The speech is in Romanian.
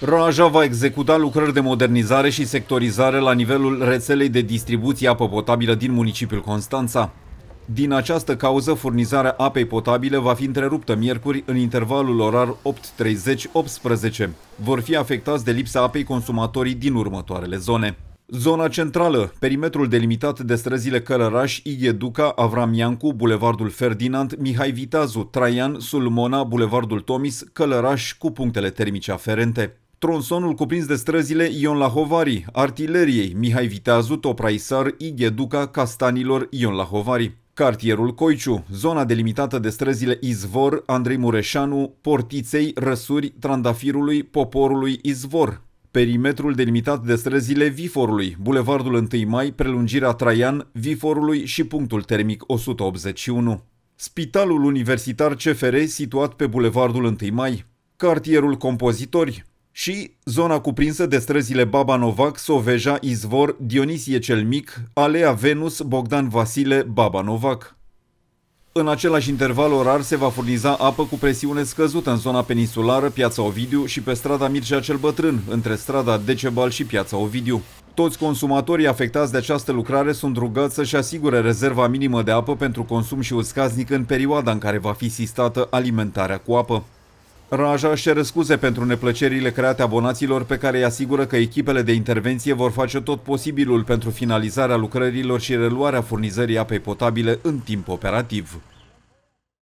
Roaja va executa lucrări de modernizare și sectorizare la nivelul rețelei de distribuție apă potabilă din municipiul Constanța. Din această cauză, furnizarea apei potabile va fi întreruptă miercuri în intervalul orar 8.30-18. Vor fi afectați de lipsa apei consumatorii din următoarele zone. Zona centrală, perimetrul delimitat de străzile Călăraș, Igheduca, Avram Iancu, Bulevardul Ferdinand, Mihai Vitazu, Traian, Sulmona, Bulevardul Tomis, Călăraș cu punctele termice aferente. Tronsonul cuprins de străzile Ion Lahovari, artileriei Mihai Viteazu, Topraisar, Ighe Duca, Castanilor, Ion Lahovari. Cartierul Coiciu, zona delimitată de străzile Izvor, Andrei Mureșanu, Portiței, Răsuri, Trandafirului, Poporului, Izvor. Perimetrul delimitat de străzile Viforului, Bulevardul 1 Mai, prelungirea Traian, Viforului și punctul termic 181. Spitalul Universitar CFR situat pe Bulevardul 1 Mai. Cartierul Compozitori, și zona cuprinsă de străzile Baba Novac, Soveja, Izvor, Dionisie cel Mic, Alea Venus, Bogdan Vasile, Baba Novac. În același interval orar se va furniza apă cu presiune scăzută în zona peninsulară, Piața Ovidiu și pe strada Mircea cel Bătrân, între strada Decebal și Piața Ovidiu. Toți consumatorii afectați de această lucrare sunt rugați să-și asigure rezerva minimă de apă pentru consum și uscaznic în perioada în care va fi sistată alimentarea cu apă. Raja își cere scuze pentru neplăcerile create abonaților pe care îi asigură că echipele de intervenție vor face tot posibilul pentru finalizarea lucrărilor și reluarea furnizării apei potabile în timp operativ.